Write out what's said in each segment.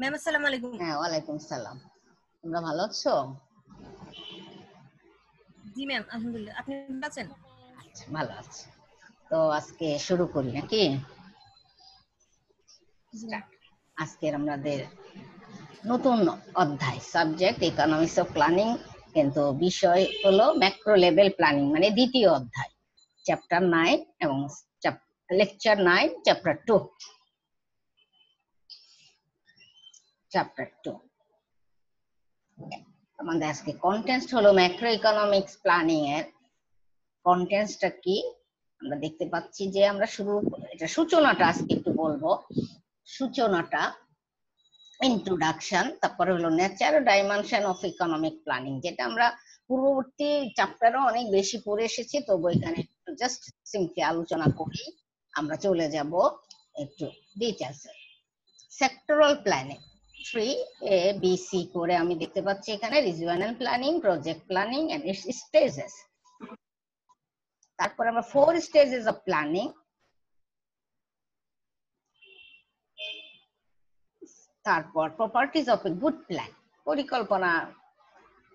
Ma'am আসসালামু আলাইকুম হ্যাঁ ওয়ালাইকুম সালাম তোমরা ভালো আছো জি ম্যাম আলহামদুলিল্লাহ আপনি ভালো আছেন আচ্ছা, ভালো আছি তো আজকে শুরু করি নাকি আমাদের নতুন অধ্যায় সাবজেক্ট ইকোনমিক্স অফ প্ল্যানিং কিন্তু বিষয় হলো ম্যাক্রো লেভেল প্ল্যানিং মানে দ্বিতীয় অধ্যায় চ্যাপ্টার নাইন এবং চ্যাপ্টার lecture 9 chapter 2 chapter 2 আমাদের আজকে কন্টেন্স হলো ম্যাক্রো ইকোনমিক্স প্ল্যানিং এর টা কি আমরা দেখতে পাচ্ছি যে আমরা শুরু এটা সূচনাটা আজকে একটু বলবো সূচনাটা ইন্ট্রোডাকশন তারপরে হলো nature dimension of economic planning যেটা আমরা পূর্ববর্তী চ্যাপ্টারও অনেক বেশি পড়ে এসেছি তবু এখানে একটু জাস্ট সিম্পলি আলোচনা করি আমরা চলে যাব একটু ডিটেলসে sectoral planning three A B C করে আমি দেখতে পাচ্ছি এখানে regional planning project planning and its stages তারপর আমরা ফোর স্টেজেস অফ প্ল্যানিং তারপর properties of a good plan পরিকল্পনা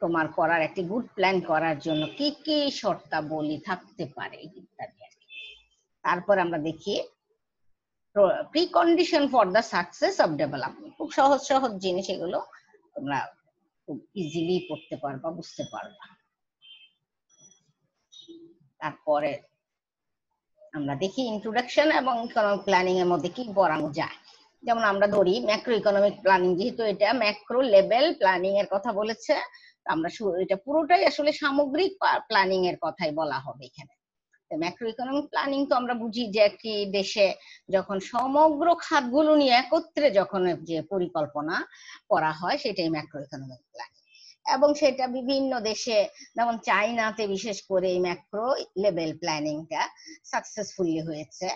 তোমার করার একটি গুড প্ল্যান করার জন্য কি কি শর্তাবলী থাকতে পারে ইত্যাদি তারপর আমরা দেখি precondition for the success of development খুব সহজ সহজ জিনিস এগুলো তোমরা খুব ইজিলি করতে পারবা বুঝতে পারবা তারপরে আমরা দেখি ইন্ট্রোডাকশন এবং ইকোনমিক প্ল্যানিং এর মধ্যে কি পড়ানো যায় যেমন আমরা ধরি ম্যাক্রো ইকোনমিক প্ল্যানিং যেহেতু এটা ম্যাক্রো লেভেল প্ল্যানিং এর কথা বলেছে আমরা এটা পুরোটাই আসলে সামগ্রিক প্ল্যানিং এর কথাই বলা হবে এখানে ম্যাক্রো ইকোনমিক প্ল্যানিং তো আমরা বুঝি যে একটি দেশে যখন সমগ্র খাতগুলো নিয়ে একত্রে যখন যে পরিকল্পনা করা হয় সেটাই ম্যাক্রো ইকোনমিক প্ল্যানিং এবং সেটা বিভিন্ন দেশে যেমন চাইনাতে বিশেষ করে এই ম্যাক্রো লেভেল প্ল্যানিংটা সাকসেসফুলি হয়েছে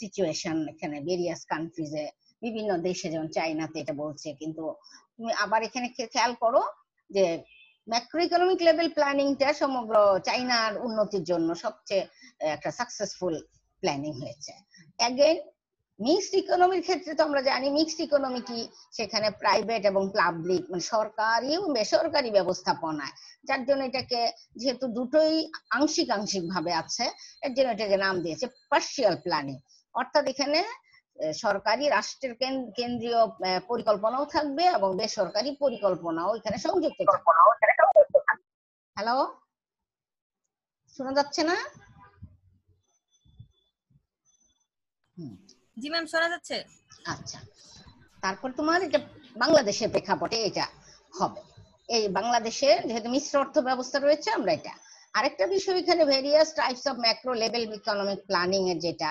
সিচুয়েশন এখানে ভেরিয়াস কান্ট্রিজে বিভিন্ন দেশে যেমন চাইনাতে এটা বলছে কিন্তু তুমি আবার এখানে খেয়াল করো যে ম্যাক্রো ইকোনমিক লেভেল প্ল্যানিংটা সমগ্র চাইনার উন্নতির জন্য সবচেয়ে একটা সাকসেসফুল প্ল্যানিং হয়েছে অ্যাগেন মিক্সড ইকোনমির ক্ষেত্রে তো আমরা জানি মিক্সড ইকোনমি কি সেখানে প্রাইভেট এবং পাবলিক মানে সরকারি এবং বেসরকারি ব্যবস্থাপনায় যার জন্য এটাকে যেহেতু দুটোই আংশিক আংশিক ভাবে আছে এর জন্য এটাকে নাম দিয়েছে পার্সিয়াল প্ল্যানিং অর্থাৎ এখানে সরকারি রাষ্ট্রের কেন্দ্রীয় পরিকল্পনাও থাকবে এবং বেসরকারি পরিকল্পনাও এখানে সংযুক্ত হ্যালো শোনা যাচ্ছে না জি ম্যাম শোনা যাচ্ছে আচ্ছা তারপর তোমার এটা বাংলাদেশের প্রেক্ষাপটে এটা হবে এই বাংলাদেশে যেহেতু মিশ্র অর্থ ব্যবস্থা রয়েছে আমরা এটা আরেকটা বিষয় এখানে various types of macro level economic planning এর যেটা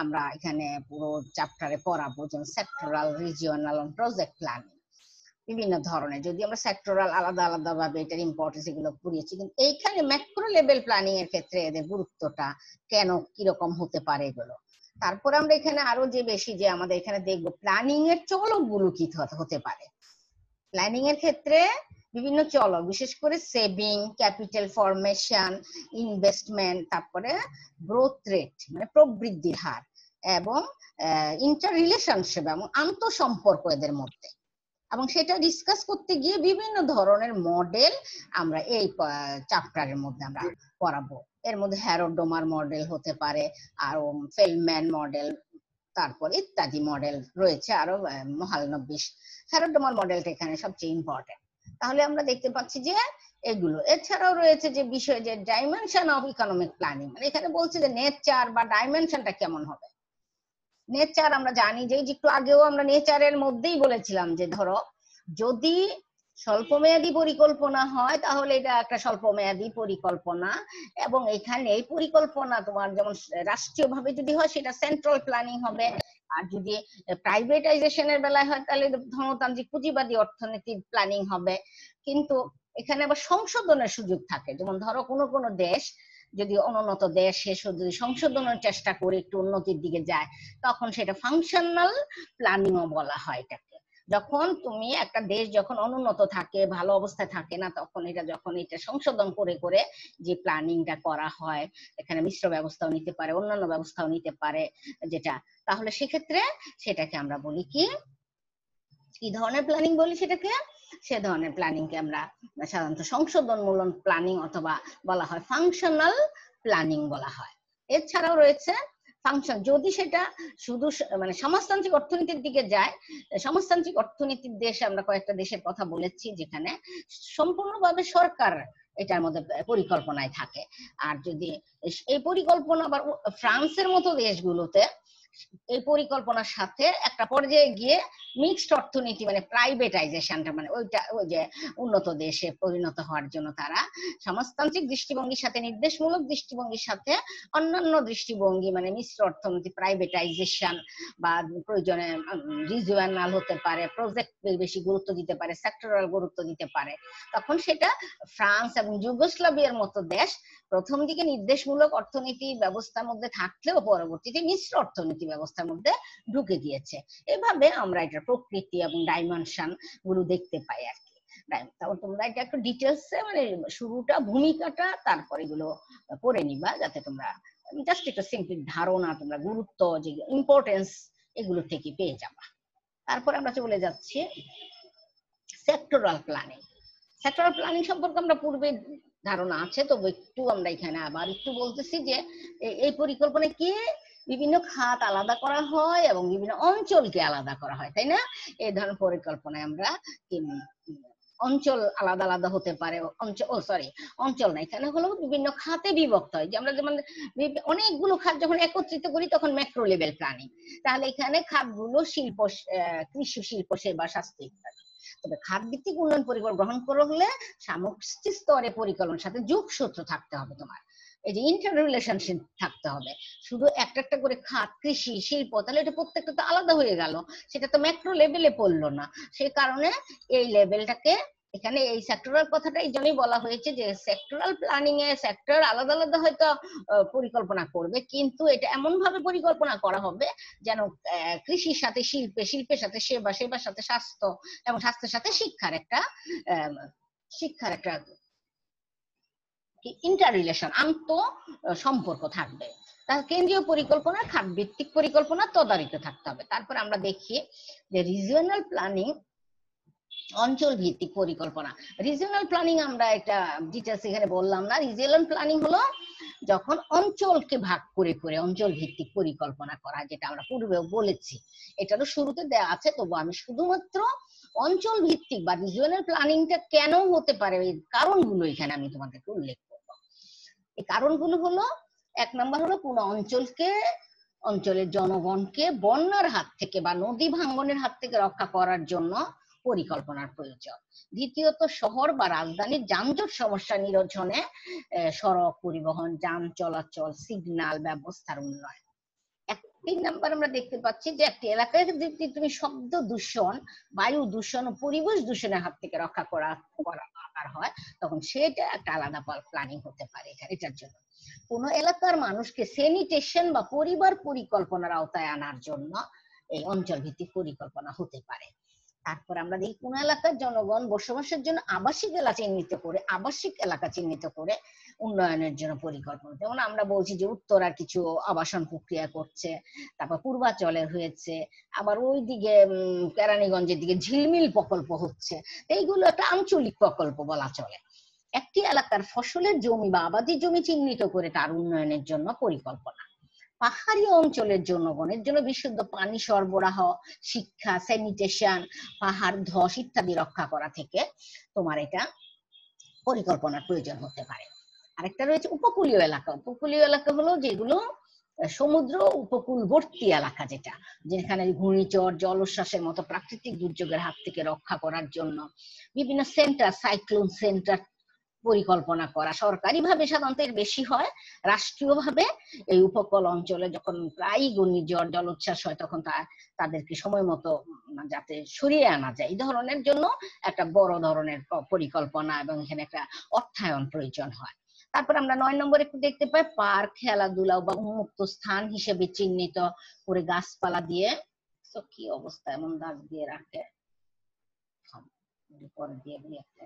আমরা এখানে পুরো চ্যাপ্টারে পড়াবো যেমন সেক্টরাল রিজিওনাল প্রজেক্ট প্ল্যানিং বিভিন্ন ধরনের যদি আমরা সেক্টরাল আলাদা আলাদা ভাবে এটার ইম্পর্টেন্স এগুলো পড়িয়েছি কিন্তু এইখানে ম্যাক্রো লেভেল প্ল্যানিং এর ক্ষেত্রে এদের গুরুত্বটা কেন কিরকম হতে পারে এগুলো তারপর আমরা এখানে আরো যে বেশি যে আমাদের এখানে দেখবো প্ল্যানিং এর চলক গুলো কি হতে পারে প্ল্যানিং এর ক্ষেত্রে বিভিন্ন চলক বিশেষ করে সেভিং ক্যাপিটাল ফরমেশন ইনভেস্টমেন্ট তারপরে গ্রোথ রেট মানে প্রবৃদ্ধির হার এবং ইন্টার রিলেশনশিপ এবং সম্পর্ক এদের মধ্যে এবং সেটা ডিসকাস করতে গিয়ে বিভিন্ন ধরনের মডেল আমরা এই চ্যাপ্টারের মধ্যে আমরা পড়াবো এর মধ্যে হ্যারোডোমার মডেল হতে পারে আর ফেলম্যান মডেল তারপর ইত্যাদি মডেল রয়েছে আরো মহালনব্বিশ হ্যারোডোমার মডেলটা এখানে সবচেয়ে ইম্পর্টেন্ট তাহলে আমরা দেখতে পাচ্ছি যে এগুলো এছাড়াও রয়েছে যে বিষয় যে ডাইমেনশন অফ ইকোনমিক প্ল্যানিং মানে এখানে বলছে যে নেচার বা ডাইমেনশনটা কেমন হবে নেচার আমরা জানি যে একটু আগেও আমরা নেচারের মধ্যেই বলেছিলাম যে ধরো যদি স্বল্পমেয়াদী পরিকল্পনা হয় তাহলে এটা একটা স্বল্পমেয়াদী পরিকল্পনা এবং এখানে এই পরিকল্পনা তোমার যেমন রাষ্ট্রীয়ভাবে যদি হয় সেটা সেন্ট্রাল প্ল্যানিং হবে আর যদি প্রাইভেটাইজেশনের বেলায় হয় তাহলে ধনতান্ত্রিক পুঁজিবাদী অর্থনীতির প্ল্যানিং হবে কিন্তু এখানে আবার সংশোধনের সুযোগ থাকে যেমন ধরো কোনো কোনো দেশ যদি অনুন্নত দেশ সে যদি সংশোধনের চেষ্টা করে একটু উন্নতির দিকে যায় তখন সেটা ফাংশনাল প্ল্যানিংও বলা হয় এটা যখন তুমি একটা দেশ যখন অনুন্নত থাকে ভালো অবস্থায় থাকে না তখন এটা যখন এটা সংশোধন করে করে যে প্ল্যানিংটা করা হয় এখানে মিশ্র ব্যবস্থাও নিতে পারে অন্যান্য ব্যবস্থাও নিতে পারে যেটা তাহলে সেক্ষেত্রে সেটাকে আমরা বলি কি কি ধরনের প্ল্যানিং বলি সেটাকে সে ধরনের কে আমরা সাধারণত সংশোধনমূলক প্ল্যানিং অথবা বলা হয় ফাংশনাল প্ল্যানিং বলা হয় এছাড়াও রয়েছে ফাংশন যদি সেটা শুধু মানে সমাজতান্ত্রিক অর্থনীতির দিকে যায় সমাজতান্ত্রিক অর্থনীতির দেশে আমরা কয়েকটা দেশের কথা বলেছি যেখানে সম্পূর্ণভাবে সরকার এটার মধ্যে পরিকল্পনায় থাকে আর যদি এই পরিকল্পনা আবার ফ্রান্সের মতো দেশগুলোতে এই পরিকল্পনার সাথে একটা পর্যায়ে গিয়ে মিক্সড অর্থনীতি মানে প্রাইভেটাইজেশনটা মানে ওইটা ওই যে উন্নত দেশে পরিণত হওয়ার জন্য তারা সমাজতান্ত্রিক দৃষ্টিভঙ্গির সাথে নির্দেশমূলক দৃষ্টিভঙ্গির সাথে অন্যান্য দৃষ্টিভঙ্গি মানে মিশ্র অর্থনীতি প্রাইভেটাইজেশন বা প্রয়োজনে রিজিওনাল হতে পারে প্রজেক্ট বেশি গুরুত্ব দিতে পারে সেক্টরাল গুরুত্ব দিতে পারে তখন সেটা ফ্রান্স এবং যুগোস্লাভিয়ার মতো দেশ প্রথম দিকে নির্দেশমূলক অর্থনীতি ব্যবস্থার মধ্যে থাকলেও পরবর্তীতে মিশ্র অর্থনীতি ব্যবস্থার মধ্যে ঢুকে গিয়েছে এভাবে আমরা এটার প্রকৃতি এবং ডাইমেনশন গুলো দেখতে পাই আর কি তারপর তোমরা এটা একটু ডিটেলস মানে শুরুটা ভূমিকাটা তারপরে এগুলো করে নিবা যাতে তোমরা জাস্ট একটা সিম্পল ধারণা তোমরা গুরুত্ব যে ইম্পর্টেন্স এগুলো থেকে পেয়ে যাবা তারপরে আমরা চলে যাচ্ছি সেক্টরাল প্ল্যানিং সেক্টরাল প্ল্যানিং সম্পর্কে আমরা পূর্বে ধারণা আছে তবু একটু আমরা এখানে আবার একটু বলতেছি যে এই পরিকল্পনা কি বিভিন্ন খাত আলাদা করা হয় এবং বিভিন্ন অঞ্চলকে আলাদা করা হয় তাই না এই ধরনের পরিকল্পনায় আমরা অঞ্চল আলাদা আলাদা হতে পারে অঞ্চল ও সরি অঞ্চল না এখানে হলো বিভিন্ন খাতে বিভক্ত হয় যে আমরা যেমন অনেকগুলো খাত যখন একত্রিত করি তখন ম্যাক্রো লেভেল প্ল্যানিং তাহলে এখানে খাতগুলো শিল্প কৃষি শিল্প সেবা স্বাস্থ্য ইত্যাদি তবে খাত ভিত্তিক উন্নয়ন পরিকল্পনা গ্রহণ করলে সামষ্টিক স্তরে পরিকল্পনার সাথে যোগসূত্র থাকতে হবে তোমার এই যে ইন্টার রিলেশনশিপ থাকতে হবে শুধু একটা একটা করে খাত কৃষি শিল্প তাহলে এটা প্রত্যেকটা তো আলাদা হয়ে গেল সেটা তো ম্যাক্রো লেভেলে পড়লো না সেই কারণে এই লেভেলটাকে এখানে এই সেক্টরাল কথাটা এই জন্যই বলা হয়েছে যে সেক্টরাল প্ল্যানিং এ সেক্টর আলাদা আলাদা হয়তো পরিকল্পনা করবে কিন্তু এটা এমন ভাবে পরিকল্পনা করা হবে যেন কৃষির সাথে শিল্পে শিল্পের সাথে সেবা সেবার সাথে স্বাস্থ্য এবং স্বাস্থ্যের সাথে শিক্ষার একটা শিক্ষার একটা ইন্টার রিলেশন আন্ত সম্পর্ক থাকবে তার কেন্দ্রীয় পরিকল্পনা খাত ভিত্তিক পরিকল্পনা তদারিতে থাকতে হবে তারপর আমরা দেখি যে রিজিওনাল প্ল্যানিং অঞ্চল ভিত্তিক পরিকল্পনা রিজিওনাল প্ল্যানিং আমরা একটা ডিটেলস এখানে বললাম না রিজিওনাল প্ল্যানিং হলো যখন অঞ্চলকে ভাগ করে করে অঞ্চল ভিত্তিক পরিকল্পনা করা যেটা আমরা পূর্বেও বলেছি এটারও শুরুতে দেওয়া আছে তবু আমি শুধুমাত্র অঞ্চল ভিত্তিক বা রিজিওনাল প্ল্যানিংটা কেন হতে পারে এই কারণগুলো এখানে আমি তোমাদেরকে উল্লেখ করব এই কারণগুলো হলো এক নম্বর হলো কোন অঞ্চলকে অঞ্চলের জনগণকে বন্যার হাত থেকে বা নদী ভাঙ্গনের হাত থেকে রক্ষা করার জন্য পরিকল্পনার প্রয়োজন দ্বিতীয়ত শহর বা রাজধানীর যানজট সমস্যা নিরসনে সড়ক পরিবহন যান চলাচল সিগন্যাল ব্যবস্থার উন্নয়ন তিন নাম্বার আমরা দেখতে পাচ্ছি যে একটি এলাকায় যদি তুমি শব্দ দূষণ বায়ু দূষণ ও পরিবেশ দূষণের হাত থেকে রক্ষা করা করা দরকার হয় তখন সেটা একটা আলাদা প্ল্যানিং হতে পারে এটার জন্য কোন এলাকার মানুষকে স্যানিটেশন বা পরিবার পরিকল্পনার আওতায় আনার জন্য এই অঞ্চল ভিত্তিক পরিকল্পনা হতে পারে তারপর আমরা দেখি কোন এলাকার জনগণ বসবাসের জন্য আবাসিক এলাকা চিহ্নিত করে আবাসিক এলাকা চিহ্নিত করে উন্নয়নের জন্য পরিকল্পনা যেমন আমরা বলছি যে উত্তরা কিছু আবাসন প্রক্রিয়া করছে তারপর পূর্বাচলে হয়েছে আবার ওই দিকে কেরানীগঞ্জের দিকে ঝিলমিল প্রকল্প হচ্ছে এইগুলো একটা আঞ্চলিক প্রকল্প বলা চলে একটি এলাকার ফসলের জমি বা আবাদি জমি চিহ্নিত করে তার উন্নয়নের জন্য পরিকল্পনা পাহাড়ি অঞ্চলের জনগণের জন্য বিশুদ্ধ পানি সরবরাহ শিক্ষা স্যানিটেশন পাহাড় ধস ইত্যাদি রক্ষা করা থেকে তোমার এটা পরিকল্পনার প্রয়োজন হতে পারে আরেকটা রয়েছে উপকূলীয় এলাকা উপকূলীয় এলাকা হলো যেগুলো সমুদ্র উপকূলবর্তী এলাকা যেটা যেখানে ঘূর্ণিঝড় জলোচ্ছ্বাসের মতো প্রাকৃতিক দুর্যোগের হাত থেকে রক্ষা করার জন্য বিভিন্ন সেন্টার সাইক্লোন সেন্টার পরিকল্পনা করা সরকারিভাবে সাধারণত এর বেশি হয় রাষ্ট্রীয়ভাবে এই উপকূল অঞ্চলে যখন প্রায় ঘূর্ণিঝড় জল উচ্ছ্বাস হয় তখন তা তাদেরকে সময় মতো যাতে সরিয়ে আনা যায় এই ধরনের জন্য একটা বড় ধরনের পরিকল্পনা এবং এখানে একটা অর্থায়ন প্রয়োজন হয় তারপর আমরা নয় নম্বরে একটু দেখতে পাই পার্ক খেলাধুলা বা উন্মুক্ত স্থান হিসেবে চিহ্নিত করে গাছপালা দিয়ে তো কি অবস্থা এমন দাগ দিয়ে রাখে পরে দিয়ে একটা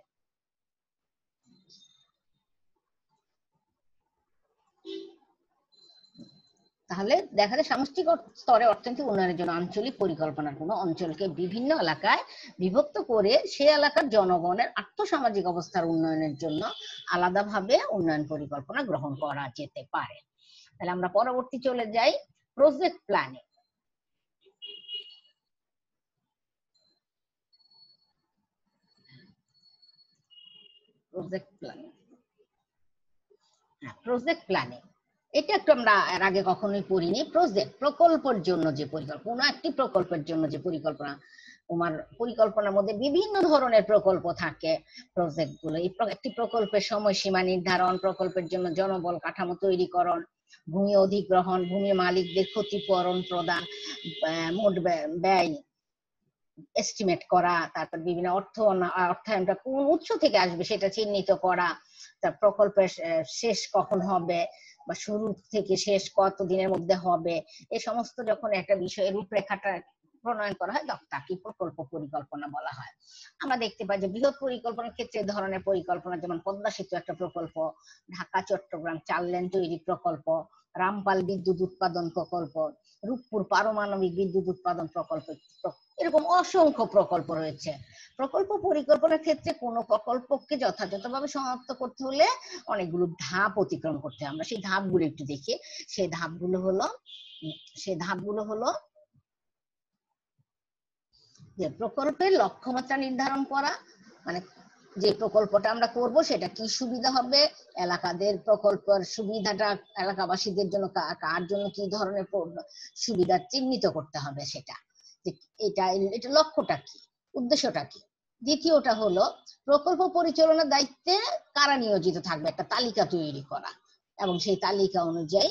তাহলে দেখা যায় সামষ্টিক স্তরে অর্থনৈতিক উন্নয়নের জন্য আঞ্চলিক পরিকল্পনা কোনো অঞ্চলকে বিভিন্ন এলাকায় বিভক্ত করে সেই এলাকার জনগণের আর্থসামাজিক অবস্থার উন্নয়নের জন্য আলাদাভাবে উন্নয়ন পরিকল্পনা গ্রহণ করা যেতে পারে তাহলে আমরা পরবর্তী চলে যাই প্রজেক্ট প্ল্যানে প্রজেক্ট প্ল্যানিং প্রজেক্ট প্ল্যানিং এটা একটু আমরা এর আগে কখনোই পড়িনি প্রজেক্ট প্রকল্পের জন্য যে পরিকল্পনা কোনো একটি প্রকল্পের জন্য যে পরিকল্পনা তোমার পরিকল্পনার মধ্যে বিভিন্ন ধরনের প্রকল্প থাকে প্রজেক্ট গুলো একটি প্রকল্পের সময়সীমা নির্ধারণ প্রকল্পের জন্য জনবল কাঠামো তৈরিকরণ ভূমি অধিগ্রহণ ভূমি মালিকদের ক্ষতিপূরণ প্রদান মোট ব্যয় এস্টিমেট করা তারপর বিভিন্ন অর্থ অর্থায়নটা কোন উৎস থেকে আসবে সেটা চিহ্নিত করা তার প্রকল্পের শেষ কখন হবে বা শুরু থেকে শেষ কত দিনের মধ্যে হবে এ সমস্ত যখন একটা বিষয়ের রূপরেখাটা প্রণয়ন করা হয় তাকে প্রকল্প পরিকল্পনা বলা হয় আমরা দেখতে পাই যে বৃহৎ পরিকল্পনার ক্ষেত্রে ধরনের পরিকল্পনা যেমন পদ্মা সেতু একটা প্রকল্প ঢাকা চট্টগ্রাম চার লেন তৈরি প্রকল্প রামপাল বিদ্যুৎ উৎপাদন প্রকল্প রূপপুর পারমাণবিক বিদ্যুৎ উৎপাদন প্রকল্প এরকম অসংখ্য প্রকল্প রয়েছে প্রকল্প পরিকল্পনার ক্ষেত্রে কোন প্রকল্পকে যথাযথভাবে সমাপ্ত করতে হলে অনেকগুলো ধাপ অতিক্রম করতে হয় আমরা সেই ধাপগুলো একটু দেখি সেই ধাপগুলো হলো সেই ধাপগুলো হলো যে প্রকল্পের লক্ষ্যমাত্রা নির্ধারণ করা মানে যে প্রকল্পটা আমরা করব সেটা কি সুবিধা হবে এলাকাদের প্রকল্পের সুবিধাটা এলাকাবাসীদের জন্য কার জন্য কি ধরনের সুবিধা চিহ্নিত করতে হবে সেটা এটা এটা লক্ষ্যটা কি উদ্দেশ্যটা কি দ্বিতীয়টা হলো প্রকল্প পরিচালনার দায়িত্বে কারা নিয়োজিত থাকবে একটা তালিকা তৈরি করা এবং সেই তালিকা অনুযায়ী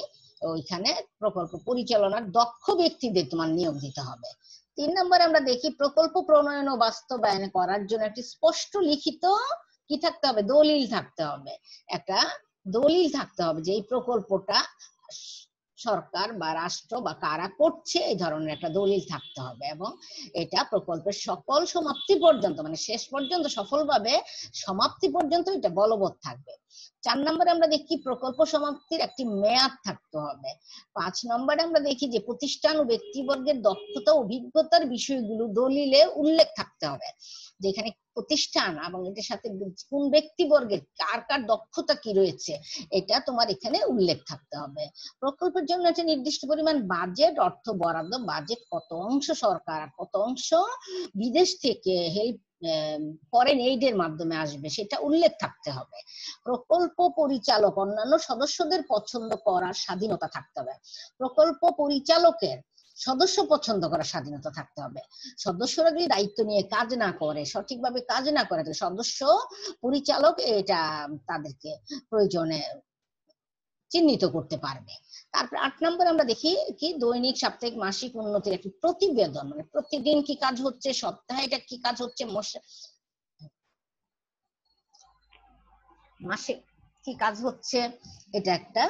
ওইখানে প্রকল্প পরিচালনার দক্ষ ব্যক্তিদের তোমার নিয়োগ দিতে হবে তিন নম্বরে আমরা দেখি প্রকল্প প্রণয়ন ও বাস্তবায়ন করার জন্য একটি স্পষ্ট লিখিত কি থাকতে হবে দলিল থাকতে হবে একটা দলিল থাকতে হবে যে এই প্রকল্পটা সরকার বা রাষ্ট্র বা কারা করছে এই ধরনের একটা দলিল থাকতে হবে এবং এটা প্রকল্পের সকল সমাপ্তি পর্যন্ত মানে শেষ পর্যন্ত সফলভাবে সমাপ্তি পর্যন্ত এটা বলবৎ থাকবে চার নম্বরে আমরা দেখি প্রকল্প সমাপ্তির একটি মেয়াদ থাকতে হবে পাঁচ নম্বরে আমরা দেখি যে প্রতিষ্ঠান ও ব্যক্তিবর্গের দক্ষতা অভিজ্ঞতার বিষয়গুলো দলিলে উল্লেখ থাকতে হবে যেখানে প্রতিষ্ঠান এবং এটার সাথে কোন ব্যক্তিবর্গের কার কার দক্ষতা কি রয়েছে এটা তোমার এখানে উল্লেখ থাকতে হবে প্রকল্পের জন্য একটা নির্দিষ্ট পরিমাণ বাজেট অর্থ বরাদ্দ বাজেট কত অংশ সরকার কত অংশ বিদেশ থেকে হেল্প ফরেন এর মাধ্যমে আসবে সেটা উল্লেখ থাকতে হবে প্রকল্প পরিচালক অন্যান্য সদস্যদের পছন্দ করার স্বাধীনতা থাকতে হবে প্রকল্প পরিচালকের সদস্য পছন্দ করার স্বাধীনতা থাকতে হবে সদস্যরা যদি দায়িত্ব নিয়ে কাজ না করে সঠিকভাবে কাজ না করে তাহলে সদস্য পরিচালক এটা তাদেরকে প্রয়োজনে চিহ্নিত করতে পারবে তারপর আট নম্বর আমরা দেখি কি দৈনিক সাপ্তাহিক মাসিক উন্নতির একটি প্রতিবেদন মানে প্রতিদিন কি কাজ হচ্ছে সপ্তাহে এটা কি কাজ হচ্ছে মাসে কি কাজ হচ্ছে এটা একটা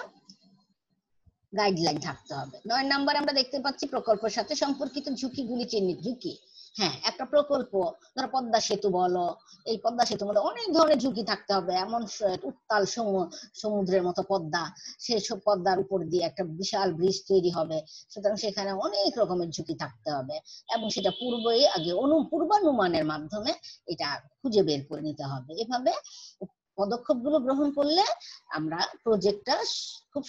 গাইডলাইন থাকতে হবে নয় নাম্বার আমরা দেখতে পাচ্ছি প্রকল্পের সাথে সম্পর্কিত ঝুঁকিগুলি চিহ্নিত ঝুঁকি হ্যাঁ একটা প্রকল্প ধরো পদ্মা সেতু বলো এই পদ্মা সেতু মধ্যে অনেক ধরনের ঝুঁকি থাকতে হবে এমন উত্তাল সমুদ্রের মতো পদ্মা সেসব পদ্মার উপর দিয়ে একটা বিশাল ব্রিজ তৈরি হবে সুতরাং সেখানে অনেক রকমের ঝুঁকি থাকতে হবে এবং সেটা পূর্বই আগে অনু পূর্বানুমানের মাধ্যমে এটা খুঁজে বের করে নিতে হবে এভাবে পদক্ষেপগুলো গ্রহণ করলে আমরা প্রজেক্টটা খুব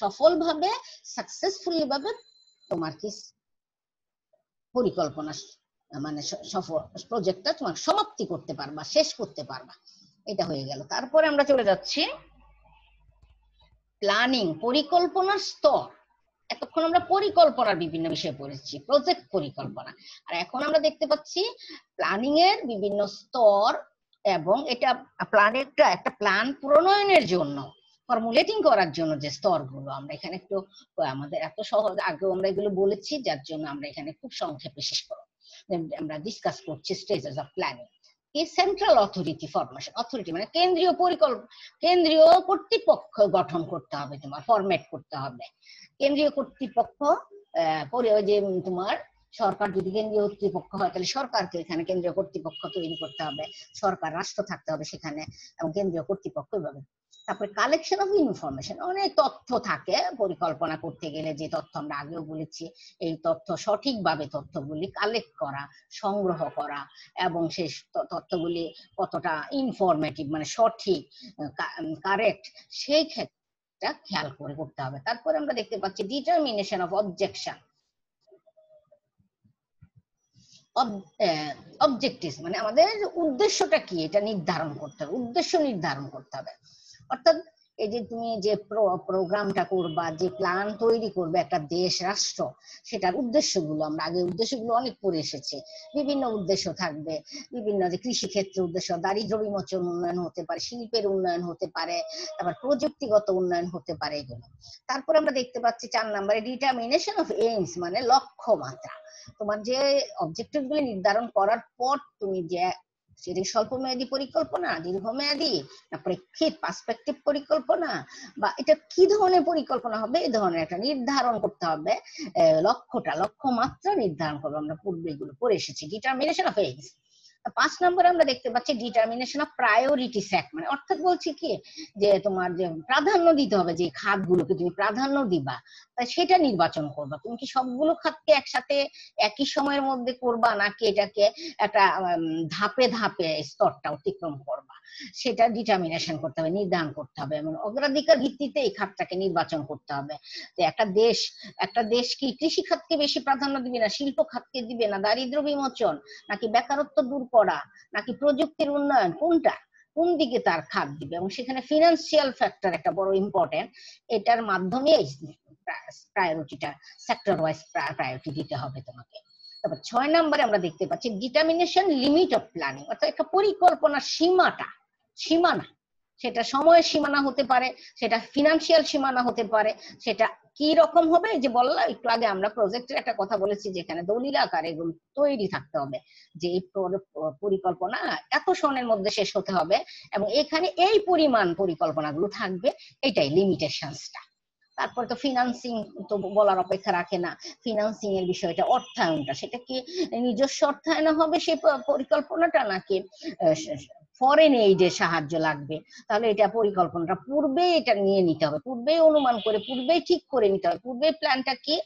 সফলভাবে সাকসেসফুলি ভাবে তোমার কি পরিকল্পনা মানে সফল প্রজেক্টটা তোমার সমাপ্তি করতে পারবা শেষ করতে পারবা এটা হয়ে গেল তারপরে আমরা চলে যাচ্ছি প্ল্যানিং পরিকল্পনার স্তর এতক্ষণ আমরা পরিকল্পনার বিভিন্ন বিষয় পড়েছি প্রজেক্ট পরিকল্পনা আর এখন আমরা দেখতে পাচ্ছি প্ল্যানিং এর বিভিন্ন স্তর এবং এটা প্ল্যানেরটা একটা প্ল্যান প্রণয়নের জন্য ফর্মুলেটিং করার জন্য যে স্তরগুলো আমরা এখানে একটু আমাদের এত সহজ আগেও আমরা এগুলো বলেছি যার জন্য আমরা এখানে খুব সংক্ষেপে শেষ করব আমরা ডিসকাস করছি স্টেজেস অফ প্ল্যানিং এই সেন্ট্রাল অথরিটি ফরমেশন অথরিটি মানে কেন্দ্রীয় পরিকল্প কেন্দ্রীয় কর্তৃপক্ষ গঠন করতে হবে তোমার ফরম্যাট করতে হবে কেন্দ্রীয় কর্তৃপক্ষ যে তোমার সরকার যদি কেন্দ্রীয় কর্তৃপক্ষ হয় তাহলে সরকারকে এখানে কেন্দ্রীয় কর্তৃপক্ষ তৈরি করতে হবে সরকার রাষ্ট্র থাকতে হবে সেখানে এবং কেন্দ্রীয় কর্তৃপক্ষ এভাবে তারপরে কালেকশন অফ ইনফরমেশন অনেক তথ্য থাকে পরিকল্পনা করতে গেলে যে তথ্য আমরা আগেও বলেছি এই তথ্য সঠিকভাবে তথ্যগুলি কালেক্ট করা সংগ্রহ করা এবং সেই তথ্যগুলি কতটা ইনফরমেটিভ মানে সঠিক কারেক্ট সেই ক্ষেত্রে খেয়াল করে করতে হবে তারপরে আমরা দেখতে পাচ্ছি ডিটারমিনেশন অফ অবজেকশন অবজেক্টিভ মানে আমাদের উদ্দেশ্যটা কি এটা নির্ধারণ করতে হবে উদ্দেশ্য নির্ধারণ করতে হবে অর্থাৎ এই যে তুমি যে প্রোগ্রামটা করবা যে প্ল্যান তৈরি করবে একটা দেশ রাষ্ট্র সেটার উদ্দেশ্যগুলো আমরা আগে উদ্দেশ্যগুলো অনেক পরে এসেছে বিভিন্ন উদ্দেশ্য থাকবে বিভিন্ন যে কৃষি ক্ষেত্রে উদ্দেশ্য দারিদ্র বিমোচন উন্নয়ন হতে পারে শিল্পের উন্নয়ন হতে পারে তারপর প্রযুক্তিগত উন্নয়ন হতে পারে এগুলো তারপর আমরা দেখতে পাচ্ছি চার নম্বরে ডিটারমিনেশন অফ এইমস মানে লক্ষ্যমাত্রা তোমার যে অবজেক্টিভ গুলি নির্ধারণ করার পর তুমি যে সেটি মেয়াদি পরিকল্পনা দীর্ঘমেয়াদী না প্রেক্ষিত পার্সপেক্টিভ পরিকল্পনা বা এটা কি ধরনের পরিকল্পনা হবে এই ধরনের একটা নির্ধারণ করতে হবে লক্ষ্যটা লক্ষ্যমাত্রা নির্ধারণ করবে আমরা পূর্বে এগুলো পড়ে এসেছি ডিটারমিনেশন অফ এইডস পাঁচ নম্বরে আমরা দেখতে পাচ্ছি ডিটারমিনেশন অফ প্রায়োরিটি সেট মানে অর্থাৎ বলছি কি যে তোমার যে প্রাধান্য দিতে হবে যে খাতগুলোকে তুমি প্রাধান্য দিবা তা সেটা নির্বাচন করবা তুমি কি সবগুলো খাতকে একসাথে একই সময়ের মধ্যে করবা নাকি এটাকে একটা ধাপে ধাপে স্তরটা অতিক্রম করবা সেটা ডিটারমিনেশন করতে হবে নির্ধারণ করতে হবে এবং অগ্রাধিকার ভিত্তিতে এই খাতটাকে নির্বাচন করতে হবে তো একটা দেশ একটা দেশ কি কৃষি খাতকে বেশি প্রাধান্য দিবে না শিল্প খাতকে দিবে না দারিদ্র বিমোচন নাকি বেকারত্ব দূর করা নাকি প্রযুক্তির উন্নয়ন কোনটা কোন দিকে তার খাত দিবে এবং সেখানে ফিনান্সিয়াল ফ্যাক্টর একটা বড় ইম্পর্টেন্ট এটার মাধ্যমে প্রায়োরিটিটা সেক্টর ওয়াইজ প্রায়োরিটি দিতে হবে তোমাকে তারপর ছয় নম্বরে আমরা দেখতে পাচ্ছি ডিটারমিনেশন লিমিট অফ প্ল্যানিং অর্থাৎ একটা পরিকল্পনার সীমাটা সীমানা সেটা সময়ের সীমানা হতে পারে সেটা ফিনান্সিয়াল সীমানা হতে পারে সেটা কি রকম হবে যে বললাম একটু আগে আমরা প্রজেক্টের একটা কথা বলেছি যেখানে দলিল আকার এবং তৈরি থাকতে হবে যে এই পরিকল্পনা এত সনের মধ্যে শেষ হতে হবে এবং এখানে এই পরিমাণ পরিকল্পনাগুলো থাকবে এটাই লিমিটেশনসটা তারপর তো ফিনান্সিং তো বলার অপেক্ষা রাখে না ফিনান্সিং এর বিষয়টা অর্থায়নটা সেটা কি নিজস্ব অর্থায়ন হবে সেই পরিকল্পনাটা নাকি ফরেন এইডের সাহায্য লাগবে তাহলে এটা পরিকল্পনাটা পূর্বে এটা নিয়ে নিতে হবে পূর্বেই অনুমান করে পূর্বেই ঠিক করে নিতে হবে পূর্বে প্ল্যানটা কি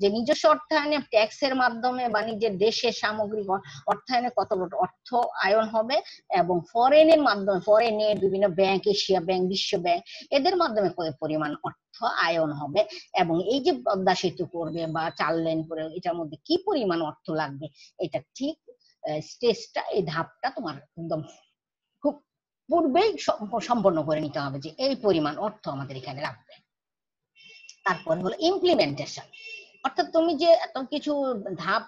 যে নিজস্ব অর্থায়নে ট্যাক্সের মাধ্যমে বা নিজের দেশের সামগ্রিক অর্থায়নে কত অর্থ আয়ন হবে এবং ফরেনের মাধ্যমে ফরেনে বিভিন্ন ব্যাংক এশিয়া ব্যাংক বিশ্ব ব্যাংক এদের মাধ্যমে কত পরিমাণ অর্থ আয়ন হবে এবং এই যে পদ্মা সেতু করবে বা চার লেন করে এটার মধ্যে কি পরিমাণ অর্থ লাগবে এটা ঠিক স্টেজটা এই ধাপটা তোমার একদম পূর্বেই সম্পন্ন করে নিতে হবে যে এই পরিমাণ অর্থ আমাদের এখানে লাগবে তারপর হলো ইমপ্লিমেন্টেশন অর্থাৎ তুমি যে এত কিছু ধাপ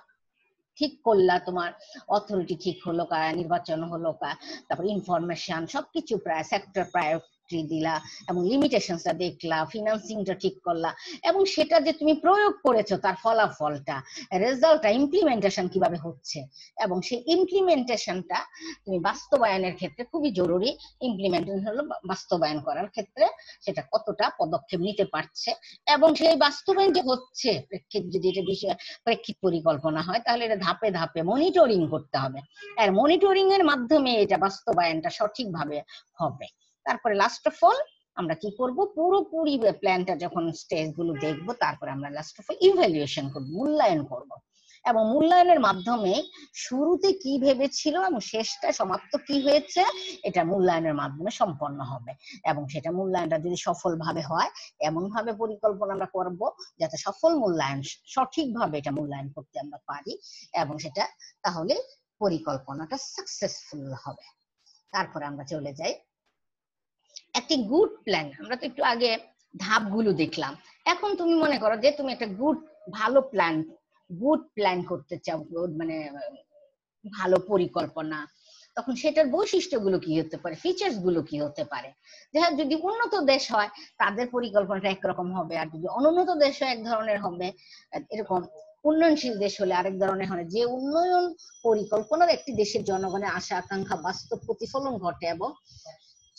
ঠিক করলা তোমার অর্থনীতি ঠিক হলো কা নির্বাচন হলো কা তারপর ইনফরমেশন সবকিছু প্রায় সেক্টর প্রায় রেজিস্ট্রি দিলা এবং লিমিটেশনসটা দেখলা ফিনান্সিংটা ঠিক করলা এবং সেটা যে তুমি প্রয়োগ করেছো তার ফলাফলটা রেজাল্টটা ইমপ্লিমেন্টেশন কিভাবে হচ্ছে এবং সেই ইমপ্লিমেন্টেশনটা তুমি বাস্তবায়নের ক্ষেত্রে খুবই জরুরি ইমপ্লিমেন্টেশন মানে হলো বাস্তবায়ন করার ক্ষেত্রে সেটা কতটা পদক্ষেপ নিতে পারছে এবং সেই বাস্তবায়ন যে হচ্ছে প্রেক্ষিত যদি এটা বিষয় প্রেক্ষিত পরিকল্পনা হয় তাহলে এটা ধাপে ধাপে মনিটরিং করতে হবে আর মনিটরিং এর মাধ্যমে এটা বাস্তবায়নটা সঠিকভাবে হবে তারপরে লাস্ট অফ অল আমরা কি করব পুরোপুরি প্ল্যানটা যখন স্টেজ গুলো দেখব তারপরে আমরা লাস্ট অফ অল ইভ্যালুয়েশন করব মূল্যায়ন করব এবং মূল্যায়নের মাধ্যমে শুরুতে কি ভেবেছিল এবং শেষটা সমাপ্ত কি হয়েছে এটা মূল্যায়নের মাধ্যমে সম্পন্ন হবে এবং সেটা মূল্যায়নটা যদি সফলভাবে হয় এমন ভাবে পরিকল্পনা আমরা করব যাতে সফল মূল্যায়ন সঠিকভাবে এটা মূল্যায়ন করতে আমরা পারি এবং সেটা তাহলে পরিকল্পনাটা সাকসেসফুল হবে তারপরে আমরা চলে যাই একটি গুড প্ল্যান আমরা তো একটু আগে ধাপগুলো দেখলাম এখন তুমি মনে করো যে তুমি একটা গুড ভালো প্ল্যান গুড প্ল্যান করতে চাও মানে ভালো পরিকল্পনা তখন সেটার বৈশিষ্ট্যগুলো কি হতে পারে ফিচার্স গুলো কি হতে পারে যেমন যদি উন্নত দেশ হয় তাদের পরিকল্পনাটা একরকম হবে আর যদি অনুন্নত দেশ হয় এক ধরনের হবে এরকম উন্নয়নশীল দেশ হলে আরেক ধরনের হবে যে উন্নয়ন পরিকল্পনার একটি দেশের জনগণের আশা আকাঙ্ক্ষা বাস্তব প্রতিফলন ঘটে এবং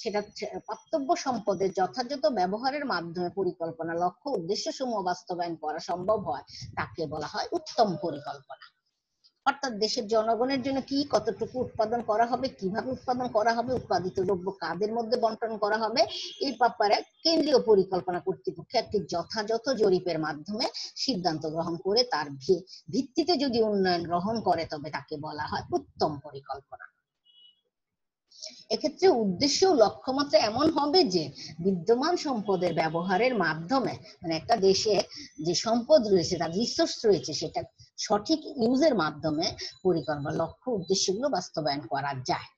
সেটা প্রাপ্তব্য সম্পদের যথাযথ ব্যবহারের মাধ্যমে পরিকল্পনা লক্ষ্য উদ্দেশ্য সমূহ বাস্তবায়ন করা সম্ভব হয় তাকে বলা হয় উত্তম পরিকল্পনা অর্থাৎ দেশের জনগণের জন্য কি কতটুকু উৎপাদন করা হবে কিভাবে উৎপাদন করা হবে উৎপাদিত দ্রব্য কাদের মধ্যে বন্টন করা হবে এই ব্যাপারে কেন্দ্রীয় পরিকল্পনা কর্তৃপক্ষ একটি যথাযথ জরিপের মাধ্যমে সিদ্ধান্ত গ্রহণ করে তার ভিত্তিতে যদি উন্নয়ন গ্রহণ করে তবে তাকে বলা হয় উত্তম পরিকল্পনা এক্ষেত্রে উদ্দেশ্য লক্ষ্যমাত্রা এমন হবে যে বিদ্যমান সম্পদের ব্যবহারের মাধ্যমে মানে একটা দেশে যে সম্পদ রয়েছে তার রিসোর্স রয়েছে সেটা সঠিক ইউজের মাধ্যমে পরিকল্পনা লক্ষ্য উদ্দেশ্যগুলো বাস্তবায়ন করা যায়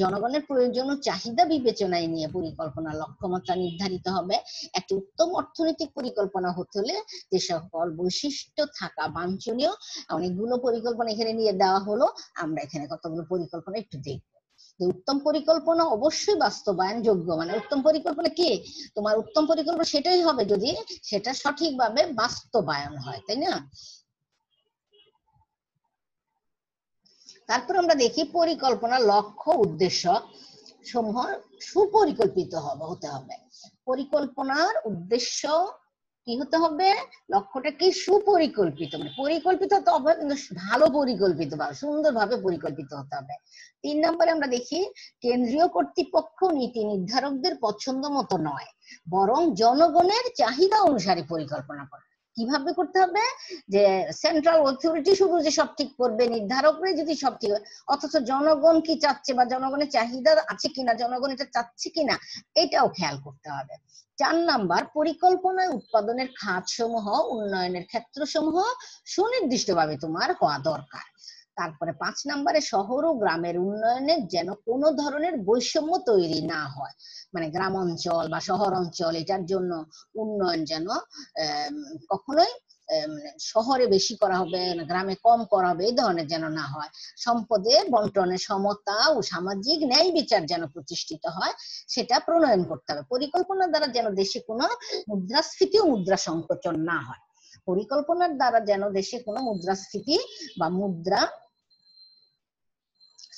জনগণের প্রয়োজন ও চাহিদা বিবেচনায় নিয়ে পরিকল্পনা লক্ষ্যমাত্রা নির্ধারিত হবে একটি উত্তম অর্থনৈতিক পরিকল্পনা হতে হলে যে সকল বৈশিষ্ট্য থাকা বাঞ্ছনীয় অনেকগুলো পরিকল্পনা এখানে নিয়ে দেওয়া হলো আমরা এখানে কতগুলো পরিকল্পনা একটু দেখব উত্তম পরিকল্পনা অবশ্যই বাস্তবায়ন যোগ্য মানে উত্তম পরিকল্পনা কি তোমার উত্তম পরিকল্পনা সেটাই হবে যদি সেটা সঠিকভাবে বাস্তবায়ন হয় তাই না তারপর আমরা দেখি পরিকল্পনা লক্ষ্য উদ্দেশ্য সমূহ সুপরিকল্পিত হবে হতে হবে পরিকল্পনার উদ্দেশ্য কি হতে হবে লক্ষ্যটা কি সুপরিকল্পিত মানে পরিকল্পিত ভালো পরিকল্পিত বা সুন্দরভাবে পরিকল্পিত হতে হবে তিন নম্বরে আমরা দেখি কেন্দ্রীয় কর্তৃপক্ষ নীতি নির্ধারকদের পছন্দ মতো নয় বরং জনগণের চাহিদা অনুসারে পরিকল্পনা করা কিভাবে করতে হবে যে সেন্ট্রাল অথরিটি শুধু যে সব ঠিক করবে নির্ধারক যদি সব ঠিক অথচ জনগণ কি চাচ্ছে বা জনগণের চাহিদা আছে কিনা জনগণ এটা চাচ্ছে কিনা এটাও খেয়াল করতে হবে চার নাম্বার পরিকল্পনায় উৎপাদনের খাত সমূহ উন্নয়নের ক্ষেত্র সমূহ সুনির্দিষ্টভাবে তোমার হওয়া দরকার তারপরে পাঁচ নাম্বারে শহর ও গ্রামের উন্নয়নে যেন কোনো ধরনের বৈষম্য তৈরি না হয় মানে গ্রাম অঞ্চল বা শহর অঞ্চল এটার জন্য উন্নয়ন যেন কখনোই শহরে বেশি করা হবে না গ্রামে কম করা হবে এই ধরনের যেন না হয় সম্পদের বন্টনের সমতা ও সামাজিক ন্যায় বিচার যেন প্রতিষ্ঠিত হয় সেটা প্রণয়ন করতে হবে পরিকল্পনা দ্বারা যেন দেশে কোনো মুদ্রাস্ফীতি ও মুদ্রা সংকোচন না হয় পরিকল্পনার দ্বারা যেন দেশে কোনো মুদ্রাস্ফীতি বা মুদ্রা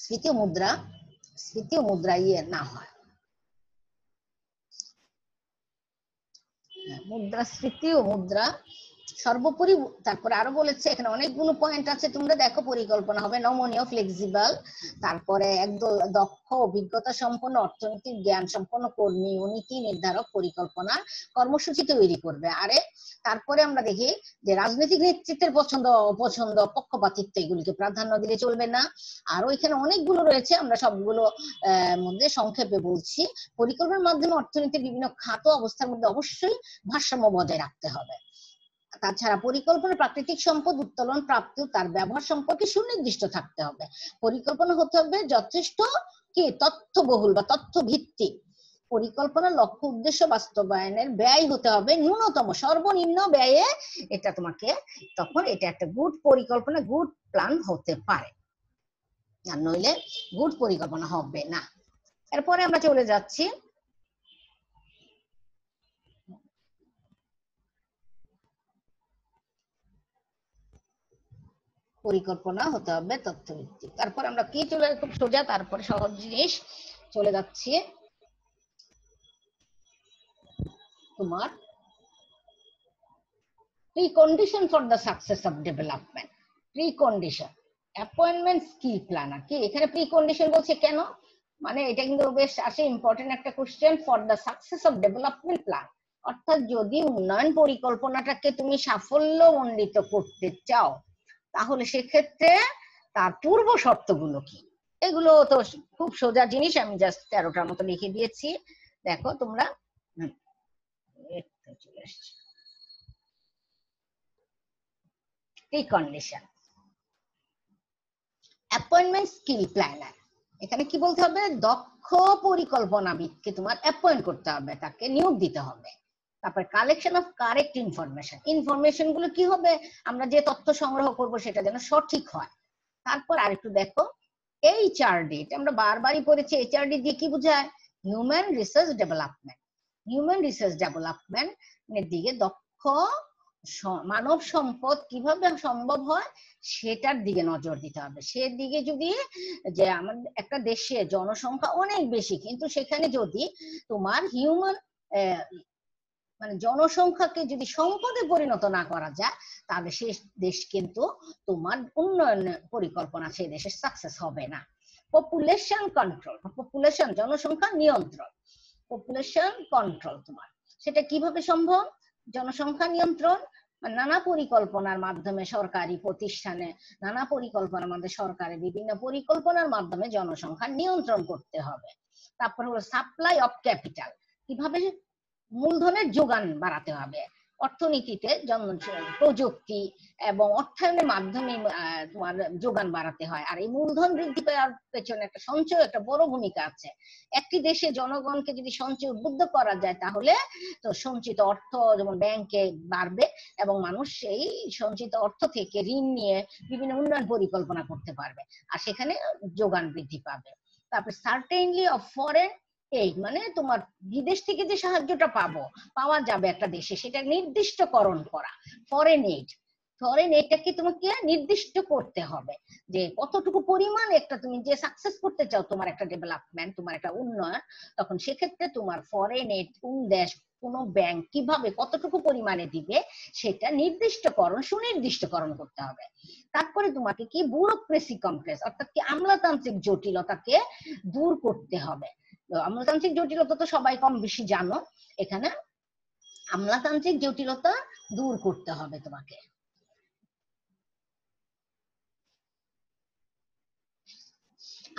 স্ফীতি মুদ্রা স্ফীতি মুদ্রা ইয়ে না হয় হ্যাঁ, মুদ্রাস্ফীতি ও মুদ্রা সর্বোপরি তারপরে আরো বলেছে এখানে অনেকগুলো পয়েন্ট আছে তোমরা দেখো পরিকল্পনা হবে নমনীয় ফ্লেক্সিবল তারপরে একদম দক্ষ অভিজ্ঞতা সম্পন্ন অর্থনৈতিক জ্ঞান সম্পন্ন কর্মী ও নীতি নির্ধারক পরিকল্পনা কর্মসূচি তৈরি করবে আরে তারপরে আমরা দেখি যে রাজনৈতিক নেতৃত্বের পছন্দ অপছন্দ পক্ষপাতিত্ব এগুলিকে প্রাধান্য দিলে চলবে না আর ওইখানে অনেকগুলো রয়েছে আমরা সবগুলো মধ্যে সংক্ষেপে বলছি পরিকল্পনার মাধ্যমে অর্থনীতির বিভিন্ন খাত অবস্থার মধ্যে অবশ্যই ভারসাম্য বজায় রাখতে হবে তাছাড়া পরিকল্পনা প্রাকৃতিক সম্পদ উত্তোলন প্রাপ্ত তার ব্যবহার সম্পর্কে সুনির্দিষ্ট থাকতে হবে পরিকল্পনা হতে হবে যথেষ্ট কি তথ্যবহুল বা তথ্য ভিত্তিক পরিকল্পনা লক্ষ্য উদ্দেশ্য বাস্তবায়নের ব্যয় হতে হবে ন্যূনতম সর্বনিম্ন ব্যয়ে এটা তোমাকে তখন এটা একটা গুড পরিকল্পনা গুড প্ল্যান হতে পারে আর নইলে গুড পরিকল্পনা হবে না এরপরে আমরা চলে যাচ্ছি পরিকল্পনা হতে হবে তথ্যভিত্তিক তারপর আমরা কি চলে খুব সোজা তারপর সহজ জিনিস চলে যাচ্ছি তোমার precondition for the success of development precondition appointment skill planner কি এখানে প্রিকন্ডিশন বলছে কেন মানে এটা কিন্তু বেশ আসে ইম্পর্টেন্ট একটা question for the success of development plan অর্থাৎ যদি উন্নয়ন পরিকল্পনাটাকে তুমি সাফল্য মণ্ডিত করতে চাও তাহলে সেক্ষেত্রে তার পূর্ব শর্তগুলো কি এগুলো তো খুব সোজা জিনিস আমি জাস্ট তেরোটার মতো লিখে দিয়েছি দেখো তোমরা অ্যাপয়েন্টমেন্ট স্কিল প্ল্যানার এখানে কি বলতে হবে দক্ষ পরিকল্পনাবিদকে তোমার অ্যাপয়েন্ট করতে হবে তাকে নিয়োগ দিতে হবে তারপরে collection of correct information information গুলো কি হবে আমরা যে তথ্য সংগ্রহ করব সেটা যেন সঠিক হয় তারপর আরেকটু দেখো এইচআরডি এটা আমরা বারবারই পড়েছি এইচআরডি দিয়ে কি বোঝায় human research development human research development এর দিকে দক্ষ মানব সম্পদ কিভাবে সম্ভব হয় সেটার দিকে নজর দিতে হবে সেদিকে যদি যে আমার একটা দেশে জনসংখ্যা অনেক বেশি কিন্তু সেখানে যদি তোমার হিউম্যান মানে জনসংখ্যাকে যদি সম্পদে পরিণত না করা যায় তাহলে সে দেশ কিন্তু তোমার উন্নয়ন পরিকল্পনা সেই দেশের সাকসেস হবে না পপুলেশন কন্ট্রোল পপুলেশন জনসংখ্যা নিয়ন্ত্রণ পপুলেশন কন্ট্রোল তোমার সেটা কিভাবে সম্ভব জনসংখ্যা নিয়ন্ত্রণ নানা পরিকল্পনার মাধ্যমে সরকারি প্রতিষ্ঠানে নানা পরিকল্পনার মাধ্যমে সরকারের বিভিন্ন পরিকল্পনার মাধ্যমে জনসংখ্যা নিয়ন্ত্রণ করতে হবে তারপর হলো সাপ্লাই অফ ক্যাপিটাল কিভাবে মূলধনের যোগান বাড়াতে হবে অর্থনীতিতে যেমন প্রযুক্তি এবং অর্থায়নের মাধ্যমে তোমার যোগান বাড়াতে হয় আর এই মূলধন বৃদ্ধি পাওয়ার পেছনে একটা সঞ্চয় একটা বড় ভূমিকা আছে একটি দেশে জনগণকে যদি সঞ্চয় উদ্বুদ্ধ করা যায় তাহলে তো সঞ্চিত অর্থ যেমন ব্যাংকে বাড়বে এবং মানুষ সেই সঞ্চিত অর্থ থেকে ঋণ নিয়ে বিভিন্ন উন্নয়ন পরিকল্পনা করতে পারবে আর সেখানে যোগান বৃদ্ধি পাবে তারপর সার্টেনলি অফ ফরেন এই মানে তোমার বিদেশ থেকে যে সাহায্যটা পাবো পাওয়া যাবে একটা দেশে সেটা নির্দিষ্টকরণ করা ফরেন এইড ফরেন এইডটাকে তোমাকে নির্দিষ্ট করতে হবে যে কতটুকু পরিমাণ একটা তুমি যে সাকসেস করতে চাও তোমার একটা ডেভেলপমেন্ট তোমার একটা উন্নয়ন তখন সেক্ষেত্রে তোমার ফরেন এইড কোন দেশ কোন ব্যাংক কিভাবে কতটুকু পরিমাণে দিবে সেটা নির্দিষ্টকরণ সুনির্দিষ্টকরণ করতে হবে তারপরে তোমাকে কি ব্যুরোক্রেসি কমপ্লেক্স অর্থাৎ কি আমলাতান্ত্রিক জটিলতাকে দূর করতে হবে আমলাতান্ত্রিক জটিলতা তো সবাই কম বেশি জানো এখানে আমলাতান্ত্রিক জটিলতা দূর করতে হবে তোমাকে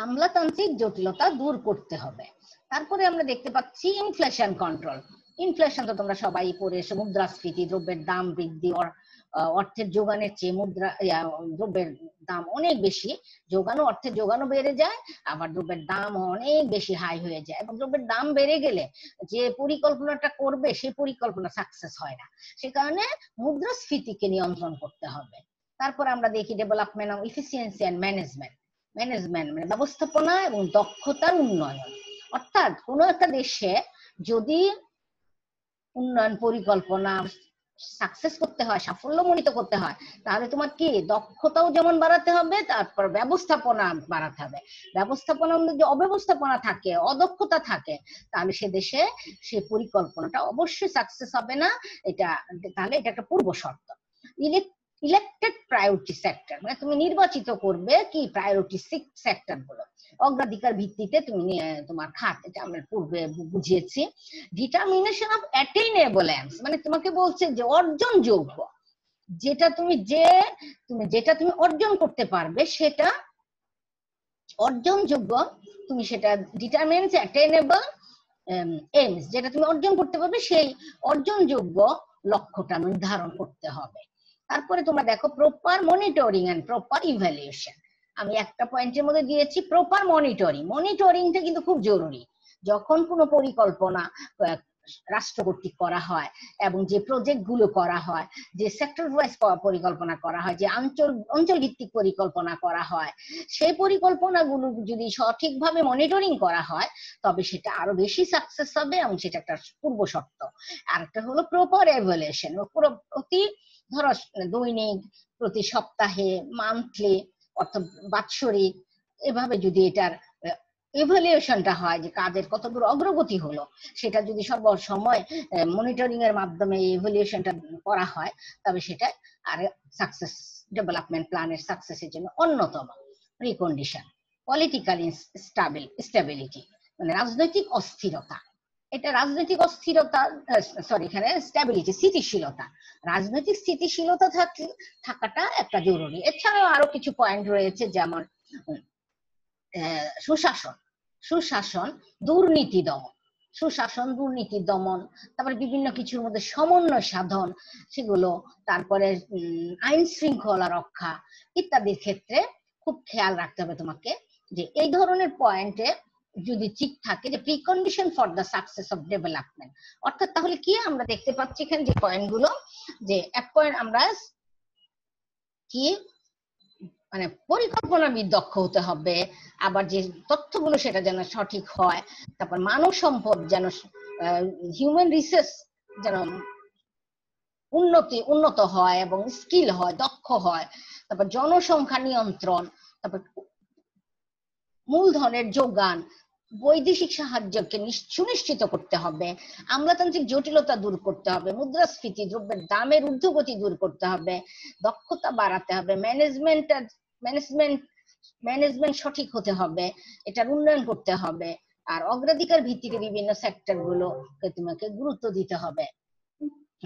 আমলাতান্ত্রিক জটিলতা দূর করতে হবে তারপরে আমরা দেখতে পাচ্ছি ইনফ্লেশন কন্ট্রোল ইনফ্লেশন তো তোমরা সবাই পড়ে এসে মুদ্রাস্ফীতি দ্রব্যের দাম বৃদ্ধি অর্থের যোগানের চেয়ে মুদ্রা দ্রব্যের দাম অনেক বেশি যোগানো অর্থের যোগানো বেড়ে যায় আবার দ্রব্যের দাম অনেক বেশি হাই হয়ে যায় এবং দ্রব্যের দাম বেড়ে গেলে যে পরিকল্পনাটা করবে সেই পরিকল্পনা সাকসেস হয় না সে কারণে মুদ্রাস্ফীতিকে নিয়ন্ত্রণ করতে হবে তারপর আমরা দেখি development of efficiency and management management মানে ব্যবস্থাপনা এবং দক্ষতার উন্নয়ন অর্থাৎ কোনো একটা দেশে যদি উন্নয়ন পরিকল্পনা সাকসেস করতে হয় সাফল্য সাফল্যমণ্ডিত করতে হয় তাহলে তোমার কি দক্ষতাও যেমন বাড়াতে হবে তারপর ব্যবস্থাপনা বাড়াতে হবে ব্যবস্থাপনা যে অব্যবস্থাপনা থাকে অদক্ষতা থাকে তাহলে সে দেশে সে পরিকল্পনাটা অবশ্যই সাকসেস হবে না এটা তাহলে এটা একটা পূর্ব শর্ত ইলেক্টেড প্রায়োরিটি সেক্টর মানে তুমি নির্বাচিত করবে কি প্রায়োরিটি সেক্টর গুলো অগ্রাধিকার ভিত্তিতে তুমি তোমার খাত এটা আমরা পূর্বে বুঝিয়েছি ডিটারমিনেশন অফ অ্যাটেইনেবল এমস মানে তোমাকে বলছে যে অর্জনযোগ্য যেটা তুমি যে তুমি যেটা তুমি অর্জন করতে পারবে সেটা অর্জনযোগ্য তুমি সেটা ডিটারমিনেন্স অ্যাটেইনেবল এমস যেটা তুমি অর্জন করতে পারবে সেই অর্জনযোগ্য লক্ষ্যটা নির্ধারণ করতে হবে তারপরে তোমরা দেখো proper monitoring and proper evaluation আমি একটা পয়েন্টের মধ্যে দিয়েছি প্রপার মনিটরিং মনিটরিংটা কিন্তু খুব জরুরি যখন কোনো পরিকল্পনা রাষ্ট্র কর্তৃক করা হয় এবং যে প্রজেক্ট গুলো করা হয় যে সেক্টর ওয়াইজ পরিকল্পনা করা হয় যে অঞ্চল অঞ্চল ভিত্তিক পরিকল্পনা করা হয় সেই পরিকল্পনাগুলো যদি সঠিকভাবে মনিটরিং করা হয় তবে সেটা আরো বেশি সাকসেস হবে এবং সেটা একটা পূর্ব শর্ত আর একটা হলো প্রপার পুরো প্রতি ধরো দৈনিক প্রতি সপ্তাহে মান্থলি অর্থাৎ বাৎসরিক এভাবে যদি এটার ইভ্যালুয়েশনটা হয় যে কাজের কতদূর অগ্রগতি হলো সেটা যদি সর্ব সময় মনিটরিং এর মাধ্যমে ইভ্যালুয়েশনটা করা হয় তবে সেটা আর সাকসেস ডেভেলপমেন্ট প্ল্যানের সাকসেসের জন্য অন্যতম প্রিকন্ডিশন পলিটিক্যাল স্টাবিল স্টেবিলিটি মানে রাজনৈতিক অস্থিরতা এটা রাজনৈতিক অস্থিরতা সরি এখানে স্ট্যাবিলিটি স্থিতিশীলতা রাজনৈতিক স্থিতিশীলতা থাকাটা একটা জরুরি এছাড়াও আরো কিছু পয়েন্ট রয়েছে যেমন সুশাসন সুশাসন দুর্নীতি দমন সুশাসন দুর্নীতি দমন তারপরে বিভিন্ন কিছুর মধ্যে সমন্বয় সাধন সেগুলো তারপরে আইন শৃঙ্খলা রক্ষা ইত্যাদির ক্ষেত্রে খুব খেয়াল রাখতে হবে তোমাকে যে এই ধরনের পয়েন্টে যদি ঠিক থাকে যে precondition for the success of development অর্থাৎ তাহলে কি আমরা দেখতে পাচ্ছি এখানে যে গুলো যে এক পয়েন্ট আমরা কি মানে পরিকল্পনাবিদ দক্ষ হতে হবে আবার যে তথ্যগুলো সেটা যেন সঠিক হয় তারপর মানব সম্পদ যেন হিউম্যান রিসোর্স যেন উন্নতি উন্নত হয় এবং স্কিল হয় দক্ষ হয় তারপর জনসংখ্যা নিয়ন্ত্রণ তারপর মূলধনের যোগান বৈদেশিক সাহায্যকে সুনিশ্চিত করতে হবে আমলাতান্ত্রিক জটিলতা দূর করতে হবে মুদ্রাস্ফীতি দ্রব্যের দামের ঊর্ধ্বগতি দূর করতে হবে দক্ষতা বাড়াতে হবে ম্যানেজমেন্ট ম্যানেজমেন্ট ম্যানেজমেন্ট সঠিক হতে হবে এটার উন্নয়ন করতে হবে আর অগ্রাধিকার ভিত্তিতে বিভিন্ন সেক্টর গুলোকে তোমাকে গুরুত্ব দিতে হবে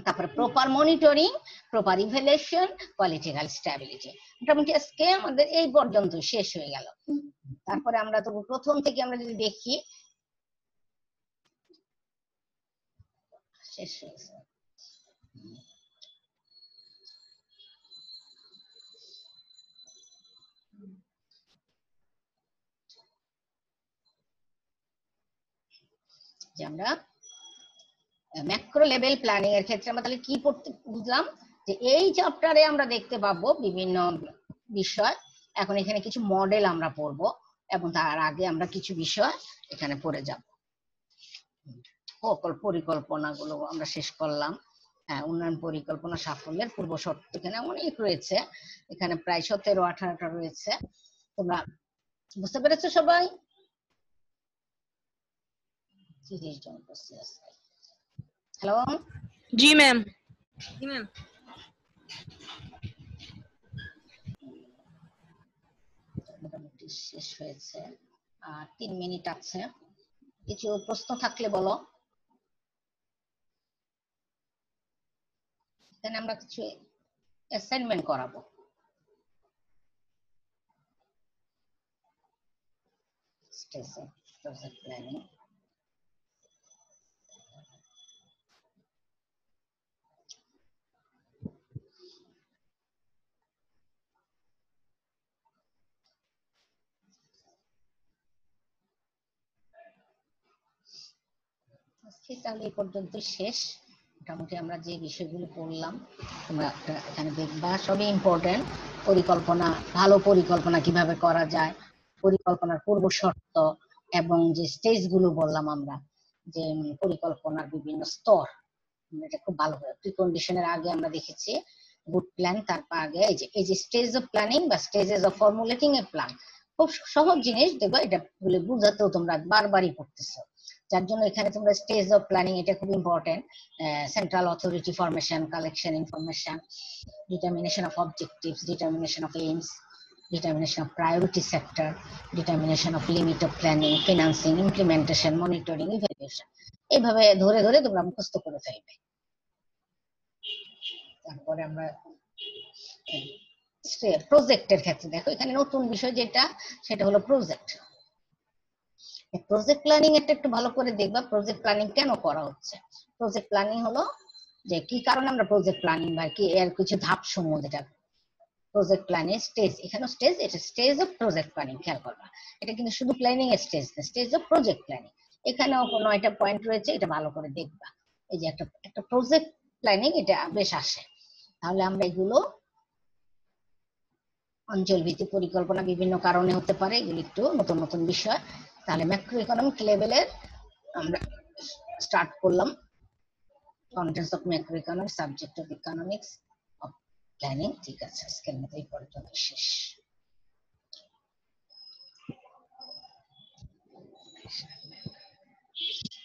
তারপরে proper monitoring proper evaluation political stability মোটামুটি আজকে আমাদের এই পর্যন্ত শেষ হয়ে গেল তারপরে আমরা তো প্রথম থেকে আমরা যদি দেখি শেষ হয়ে আমরা ম্যাক্রো লেভেল প্ল্যানিং এর ক্ষেত্রে আমরা তাহলে কি পড়তে বুঝলাম যে এই চ্যাপ্টারে আমরা দেখতে পাবো বিভিন্ন বিষয় এখন এখানে কিছু মডেল আমরা পড়ব এবং তার আগে আমরা কিছু বিষয় এখানে পড়ে যাব সকল পরিকল্পনাগুলো আমরা শেষ করলাম হ্যাঁ, উন্নয়ন পরিকল্পনা সাফল্যের পূর্ব শর্ত এখানে অনেক রয়েছে এখানে প্রায় সতেরো আঠারোটা রয়েছে তোমরা বুঝতে পেরেছো সবাই তিরিশ জন উপস্থিত আছে হ্যালো জি ম্যাম জি ম্যাম মোটামুটি শেষ হয়েছে আর তিন মিনিট আছে কিছু প্রশ্ন থাকলে বলো এখানে আমরা কিছু অ্যাসাইনমেন্ট করাবো স্টেশন প্রজেক্ট প্ল্যানিং তাহলে এ পর্যন্ত শেষ মোটামুটি আমরা যে বিষয়গুলো পড়লাম তোমরা এখানে দেখবা সবই ইম্পর্টেন্ট পরিকল্পনা ভালো পরিকল্পনা কিভাবে করা যায় পরিকল্পনার পূর্ব শর্ত এবং যে স্টেজগুলো বললাম আমরা যে মানে পরিকল্পনার বিভিন্ন স্তর এটা খুব ভালো হবে প্রিকন্ডিশনের আগে আমরা দেখেছি গুড প্ল্যান তারপর আগে এই যে এই যে স্টেজ অফ প্ল্যানিং বা stages of formulating a plan খুব সহজ জিনিস দেখো এটা বলে বুঝাতেও তোমরা বারবারই পড়তেছো যার জন্য এখানে তোমরা স্টেজ অফ প্ল্যানিং এটা খুব important central authority formation collection information determination of objective determination of aims determination of priority sector determination of limit of planning financing, implementation monitoring evaluation. এইভাবে ধরে ধরে তোমরা মুখস্থ করে ফেলবে তারপরে আমরা প্রজেক্টের ক্ষেত্রে দেখো এখানে নতুন বিষয় যেটা সেটা হলো প্রজেক্ট প্রজেক্ট প্ল্যানিং এটা একটু ভালো করে দেখবা প্রজেক্ট প্ল্যানিং কেন করা হচ্ছে প্রজেক্ট প্ল্যানিং হলো যে কি কারণে আমরা প্রজেক্ট প্ল্যানিং বা কি এর কিছু ধাপ সমূহ যেটা প্রজেক্ট প্ল্যানিং স্টেজ এখানে স্টেজ এটা স্টেজ অফ প্রজেক্ট প্ল্যানিং খেয়াল করবা এটা কিন্তু শুধু প্ল্যানিং এর স্টেজ না স্টেজ অফ প্রজেক্ট প্ল্যানিং এখানেও নয়টা পয়েন্ট রয়েছে এটা ভালো করে দেখবা এই যে একটা একটা প্রজেক্ট প্ল্যানিং এটা বেশ আসে তাহলে আমরা এগুলো অঞ্চল ভিত্তিক পরিকল্পনা বিভিন্ন কারণে হতে পারে এগুলো একটু নতুন নতুন বিষয় তাহলে ম্যাক্রো ইকোনমিক লেভেলের আমরা স্টার্ট করলাম contents of macro economics subject of economics of planning ঠিক আছে আজকের মতো এই পর্যন্ত শেষ Thank you.